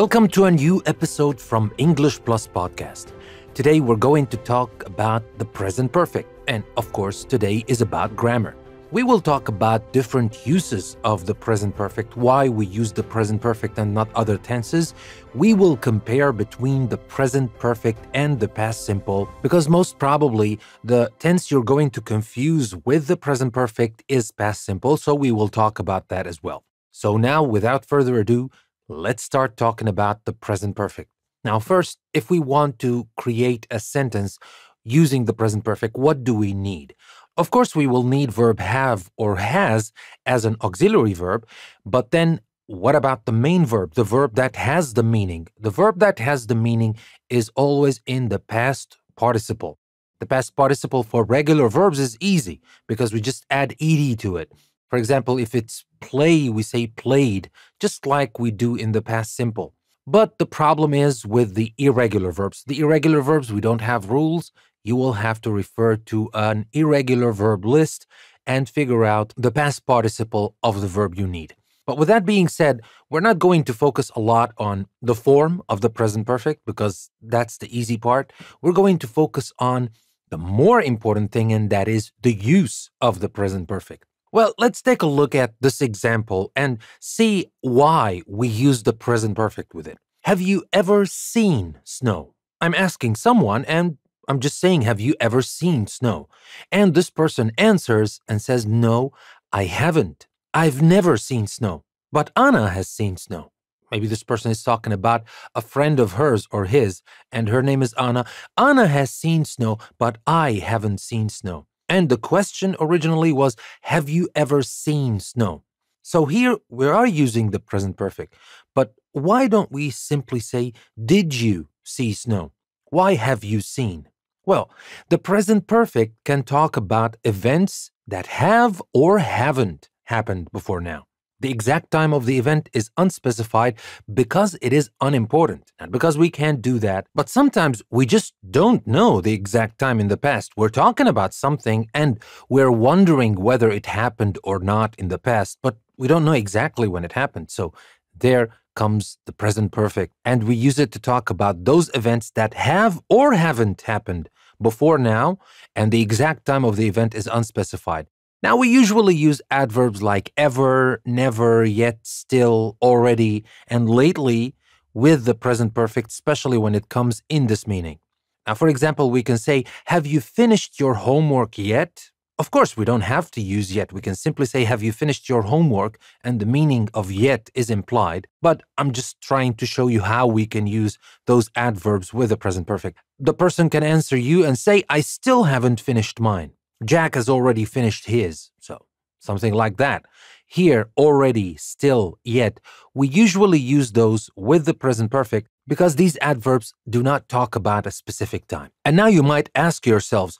Welcome to a new episode from English Plus Podcast. Today we're going to talk about the present perfect, and of course, today is about grammar. We will talk about different uses of the present perfect, why we use the present perfect and not other tenses. We will compare between the present perfect and the past simple, because most probably the tense you're going to confuse with the present perfect is past simple, so we will talk about that as well. So now, without further ado, let's start talking about the present perfect. Now, first, if we want to create a sentence using the present perfect, what do we need? Of course, we will need verb have or has as an auxiliary verb, but then what about the main verb, the verb that has the meaning? The verb that has the meaning is always in the past participle. The past participle for regular verbs is easy because we just add ed to it. For example, if it's play, we say played, just like we do in the past simple. But the problem is with the irregular verbs. The irregular verbs, we don't have rules. You will have to refer to an irregular verb list and figure out the past participle of the verb you need. But with that being said, we're not going to focus a lot on the form of the present perfect because that's the easy part. We're going to focus on the more important thing, and that is the use of the present perfect. Well, let's take a look at this example and see why we use the present perfect with it. Have you ever seen snow? I'm asking someone and I'm just saying, have you ever seen snow? And this person answers and says, no, I haven't. I've never seen snow. But Anna has seen snow. Maybe this person is talking about a friend of hers or his, and her name is Anna. Anna has seen snow, but I haven't seen snow. And the question originally was Have you ever seen snow? So here we are using the present perfect. But why don't we simply say Did you see snow? Why have you seen? Well, the present perfect can talk about events that have or haven't happened before now. The exact time of the event is unspecified because it is unimportant and because we can't do that. But sometimes we just don't know the exact time in the past. We're talking about something and we're wondering whether it happened or not in the past, but we don't know exactly when it happened. So there comes the present perfect. And we use it to talk about those events that have or haven't happened before now, and the exact time of the event is unspecified. Now, we usually use adverbs like ever, never, yet, still, already, and lately with the present perfect, especially when it comes in this meaning. Now, for example, we can say, Have you finished your homework yet? Of course, we don't have to use yet. We can simply say, Have you finished your homework? And the meaning of yet is implied. But I'm just trying to show you how we can use those adverbs with the present perfect. The person can answer you and say, I still haven't finished mine. Jack has already finished his, so something like that. Here, already, still, yet, we usually use those with the present perfect because these adverbs do not talk about a specific time. And now you might ask yourselves,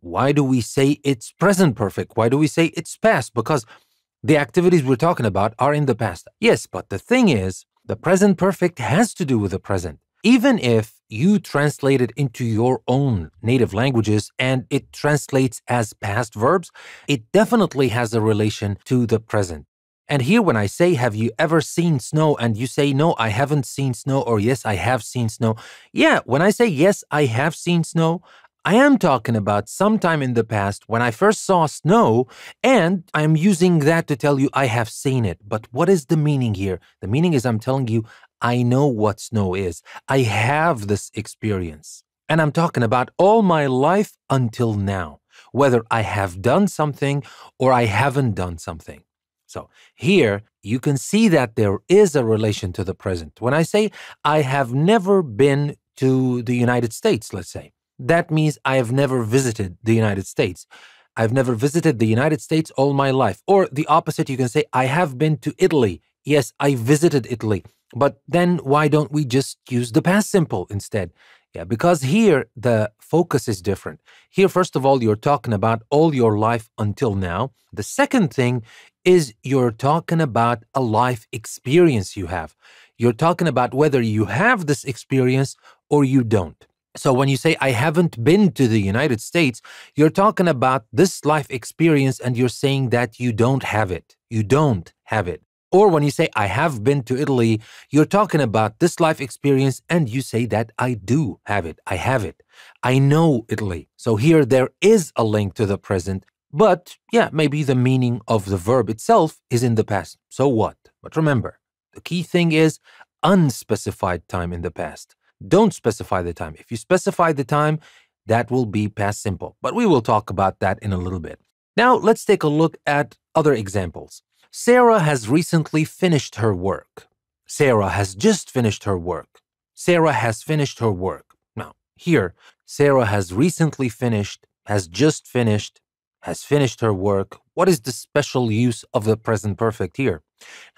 why do we say it's present perfect? Why do we say it's past? Because the activities we're talking about are in the past. Yes, but the thing is, the present perfect has to do with the present even if you translate it into your own native languages and it translates as past verbs, it definitely has a relation to the present. And here, when I say, Have you ever seen snow? and you say, No, I haven't seen snow, or Yes, I have seen snow. Yeah, when I say, Yes, I have seen snow, I am talking about sometime in the past when I first saw snow, and I'm using that to tell you I have seen it. But what is the meaning here? The meaning is I'm telling you I know what snow is. I have this experience. And I'm talking about all my life until now, whether I have done something or I haven't done something. So here you can see that there is a relation to the present. When I say I have never been to the United States, let's say, that means I have never visited the United States. I've never visited the United States all my life. Or the opposite, you can say, I have been to Italy. Yes, I visited Italy. But then why don't we just use the past simple instead? Yeah, because here the focus is different. Here, first of all, you're talking about all your life until now. The second thing is you're talking about a life experience you have. You're talking about whether you have this experience or you don't. So when you say, I haven't been to the United States, you're talking about this life experience and you're saying that you don't have it. You don't have it. Or when you say, I have been to Italy, you're talking about this life experience and you say that I do have it. I have it. I know Italy. So here there is a link to the present. But yeah, maybe the meaning of the verb itself is in the past. So what? But remember, the key thing is unspecified time in the past. Don't specify the time. If you specify the time, that will be past simple. But we will talk about that in a little bit. Now, let's take a look at other examples. Sarah has recently finished her work. Sarah has just finished her work. Sarah has finished her work. Now, here, Sarah has recently finished, has just finished, has finished her work. What is the special use of the present perfect here?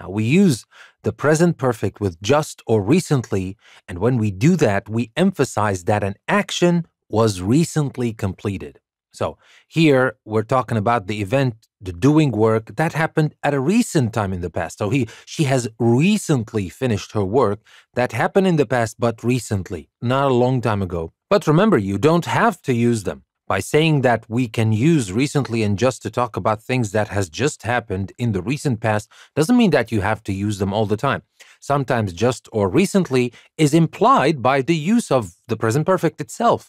Now, we use the present perfect with just or recently, and when we do that, we emphasize that an action was recently completed. So, here we're talking about the event, the doing work that happened at a recent time in the past. So, he, she has recently finished her work that happened in the past, but recently, not a long time ago. But remember, you don't have to use them by saying that we can use recently and just to talk about things that has just happened in the recent past doesn't mean that you have to use them all the time. Sometimes just or recently is implied by the use of the present perfect itself.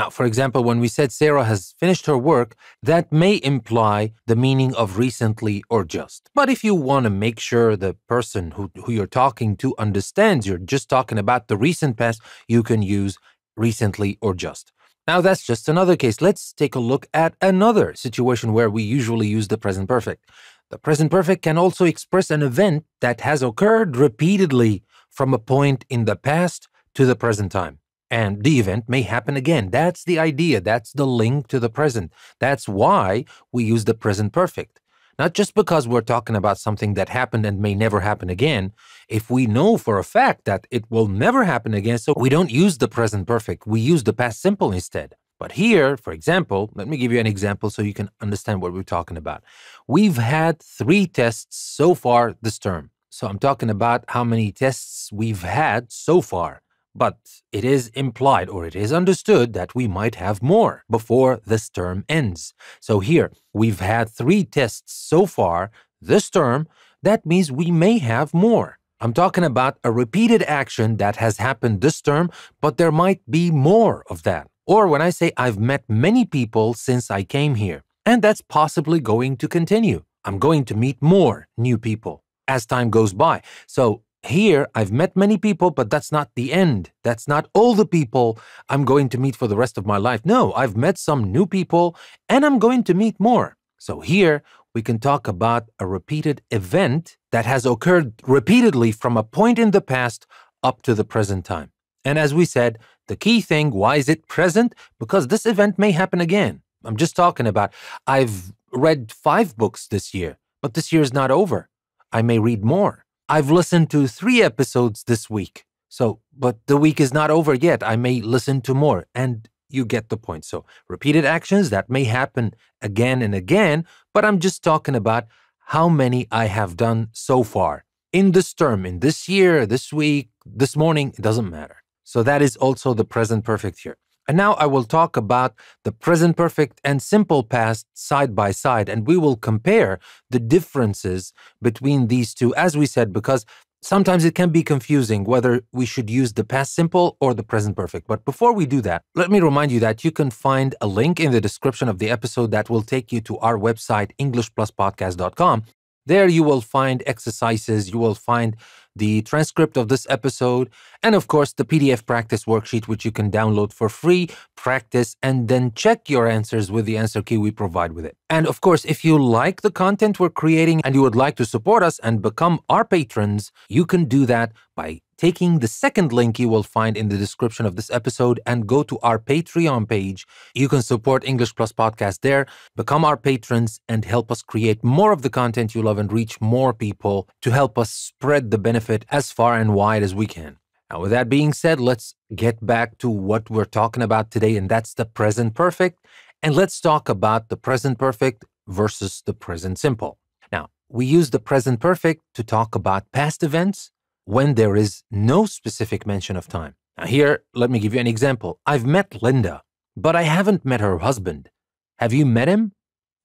Now, for example, when we said Sarah has finished her work, that may imply the meaning of recently or just. But if you want to make sure the person who, who you're talking to understands you're just talking about the recent past, you can use recently or just. Now that's just another case. Let's take a look at another situation where we usually use the present perfect. The present perfect can also express an event that has occurred repeatedly from a point in the past to the present time. And the event may happen again. That's the idea. That's the link to the present. That's why we use the present perfect. Not just because we're talking about something that happened and may never happen again. If we know for a fact that it will never happen again, so we don't use the present perfect, we use the past simple instead. But here, for example, let me give you an example so you can understand what we're talking about. We've had three tests so far this term. So I'm talking about how many tests we've had so far but it is implied or it is understood that we might have more before this term ends. So here, we've had three tests so far this term. That means we may have more. I'm talking about a repeated action that has happened this term, but there might be more of that. Or when I say I've met many people since I came here, and that's possibly going to continue. I'm going to meet more new people as time goes by. So here, I've met many people, but that's not the end. That's not all the people I'm going to meet for the rest of my life. No, I've met some new people and I'm going to meet more. So here, we can talk about a repeated event that has occurred repeatedly from a point in the past up to the present time. And as we said, the key thing why is it present? Because this event may happen again. I'm just talking about I've read five books this year, but this year is not over. I may read more. I've listened to three episodes this week. So, but the week is not over yet. I may listen to more. And you get the point. So, repeated actions that may happen again and again, but I'm just talking about how many I have done so far in this term, in this year, this week, this morning, it doesn't matter. So, that is also the present perfect here. And now I will talk about the present perfect and simple past side by side, and we will compare the differences between these two, as we said, because sometimes it can be confusing whether we should use the past simple or the present perfect. But before we do that, let me remind you that you can find a link in the description of the episode that will take you to our website, EnglishPlusPodcast.com. There you will find exercises, you will find the transcript of this episode, and of course, the PDF practice worksheet, which you can download for free, practice, and then check your answers with the answer key we provide with it. And of course, if you like the content we're creating and you would like to support us and become our patrons, you can do that by taking the second link you will find in the description of this episode and go to our Patreon page. You can support English Plus Podcast there, become our patrons, and help us create more of the content you love and reach more people to help us spread the benefit as far and wide as we can. Now, with that being said, let's get back to what we're talking about today, and that's the present perfect. And let's talk about the present perfect versus the present simple. Now, we use the present perfect to talk about past events when there is no specific mention of time. Now here, let me give you an example. I've met Linda, but I haven't met her husband. Have you met him?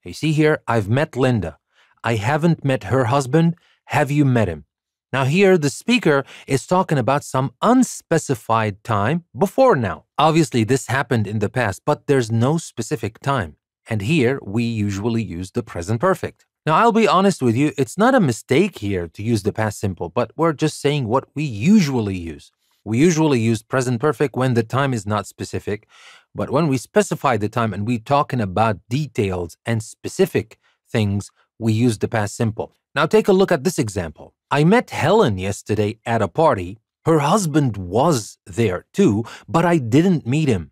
You see here, I've met Linda. I haven't met her husband. Have you met him? Now, here the speaker is talking about some unspecified time before now. Obviously, this happened in the past, but there's no specific time. And here we usually use the present perfect. Now, I'll be honest with you, it's not a mistake here to use the past simple, but we're just saying what we usually use. We usually use present perfect when the time is not specific, but when we specify the time and we're talking about details and specific things, we use the past simple. Now, take a look at this example. I met Helen yesterday at a party. Her husband was there too, but I didn't meet him.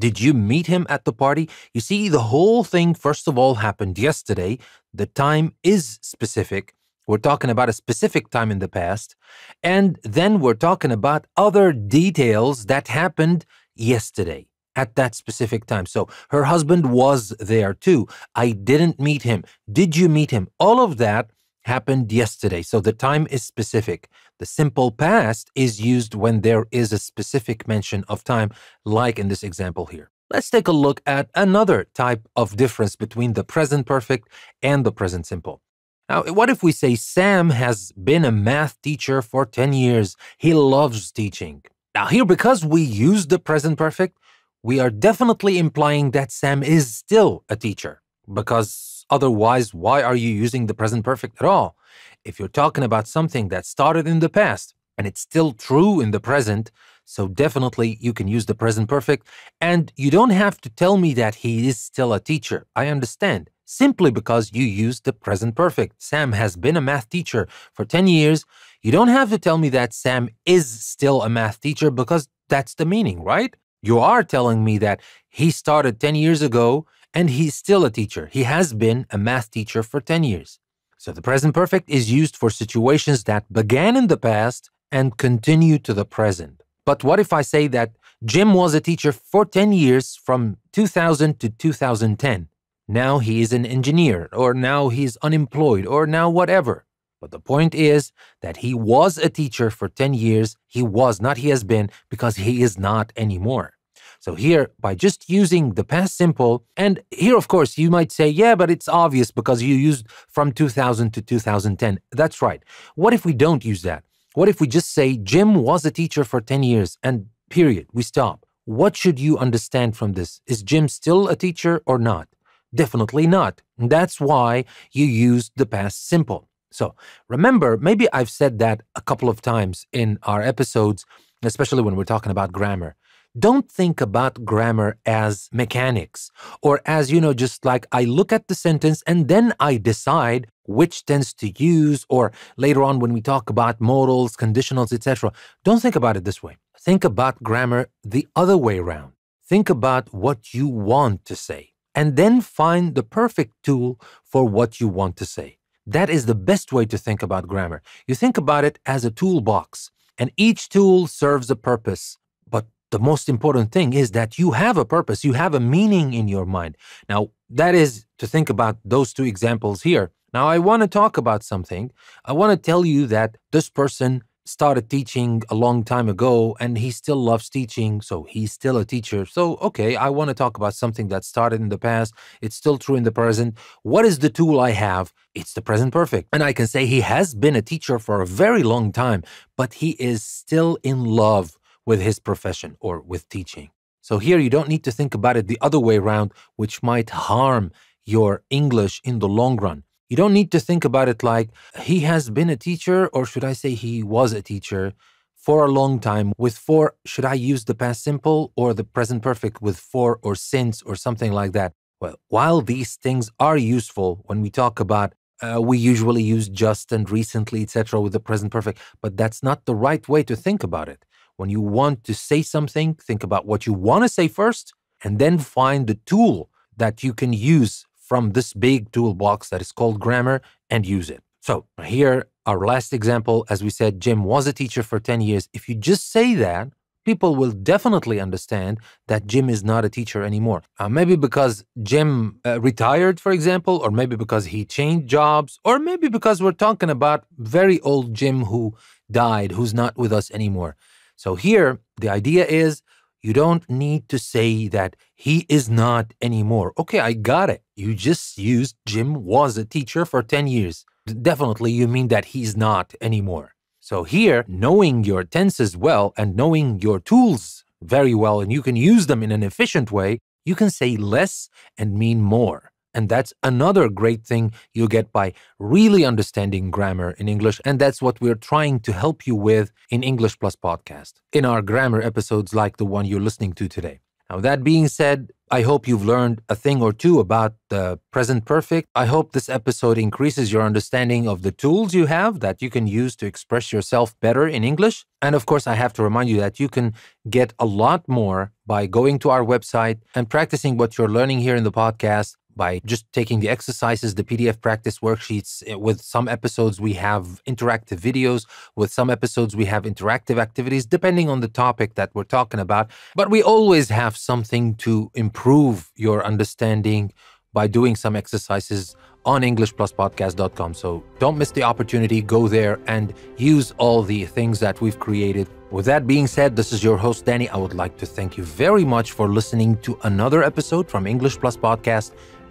Did you meet him at the party? You see, the whole thing, first of all, happened yesterday. The time is specific. We're talking about a specific time in the past. And then we're talking about other details that happened yesterday at that specific time. So her husband was there too. I didn't meet him. Did you meet him? All of that happened yesterday. So the time is specific. The simple past is used when there is a specific mention of time, like in this example here. Let's take a look at another type of difference between the present perfect and the present simple. Now, what if we say Sam has been a math teacher for 10 years? He loves teaching. Now, here, because we use the present perfect, we are definitely implying that Sam is still a teacher. Because otherwise, why are you using the present perfect at all? If you're talking about something that started in the past and it's still true in the present, so definitely you can use the present perfect. And you don't have to tell me that he is still a teacher. I understand. Simply because you used the present perfect. Sam has been a math teacher for 10 years. You don't have to tell me that Sam is still a math teacher because that's the meaning, right? You are telling me that he started 10 years ago and he's still a teacher. He has been a math teacher for 10 years. So the present perfect is used for situations that began in the past and continue to the present. But what if I say that Jim was a teacher for 10 years from 2000 to 2010? Now he is an engineer, or now he is unemployed, or now whatever. But the point is that he was a teacher for 10 years. He was, not he has been, because he is not anymore. So here, by just using the past simple, and here, of course, you might say, yeah, but it's obvious because you used from 2000 to 2010. That's right. What if we don't use that? What if we just say Jim was a teacher for 10 years and period, we stop? What should you understand from this? Is Jim still a teacher or not? Definitely not. That's why you used the past simple. So remember, maybe I've said that a couple of times in our episodes, especially when we're talking about grammar don't think about grammar as mechanics or as, you know, just like I look at the sentence and then I decide which tense to use or later on when we talk about modals, conditionals, etc. Don't think about it this way. Think about grammar the other way around. Think about what you want to say and then find the perfect tool for what you want to say. That is the best way to think about grammar. You think about it as a toolbox, and each tool serves a purpose the most important thing is that you have a purpose, you have a meaning in your mind. Now, that is to think about those two examples here. Now, I want to talk about something. I want to tell you that this person started teaching a long time ago and he still loves teaching, so he's still a teacher. So, okay, I want to talk about something that started in the past, it's still true in the present. What is the tool I have? It's the present perfect. And I can say he has been a teacher for a very long time, but he is still in love with his profession or with teaching. So here you don't need to think about it the other way around, which might harm your English in the long run. You don't need to think about it like he has been a teacher, or should I say he was a teacher for a long time with for, should I use the past simple or the present perfect with for or since or something like that? Well, while these things are useful when we talk about uh, we usually use just and recently, etc., with the present perfect, but that's not the right way to think about it. When you want to say something, think about what you want to say first, and then find the tool that you can use from this big toolbox that is called grammar and use it. So, here, our last example, as we said, Jim was a teacher for 10 years. If you just say that, people will definitely understand that Jim is not a teacher anymore. Uh, maybe because Jim uh, retired, for example, or maybe because he changed jobs, or maybe because we're talking about very old Jim who died, who's not with us anymore. So here, the idea is you don't need to say that he is not anymore. Okay, I got it. You just used Jim was a teacher for 10 years. Definitely, you mean that he's not anymore. So here, knowing your tenses well and knowing your tools very well, and you can use them in an efficient way, you can say less and mean more. And that's another great thing you get by really understanding grammar in English. And that's what we're trying to help you with in English Plus Podcast in our grammar episodes like the one you're listening to today. Now, that being said, I hope you've learned a thing or two about the present perfect. I hope this episode increases your understanding of the tools you have that you can use to express yourself better in English. And of course, I have to remind you that you can get a lot more by going to our website and practicing what you're learning here in the podcast by just taking the exercises, the PDF practice worksheets. Eh, with some episodes, we have interactive videos. With some episodes, we have interactive activities, depending on the topic that we're talking about. But we always have something to improve your understanding by doing some exercises on englishpluspodcast.com. So don't miss the opportunity. Go there and use all the things that we've created. With that being said, this is your host, Danny. I would like to thank you very much for listening to another episode from English Plus Podcast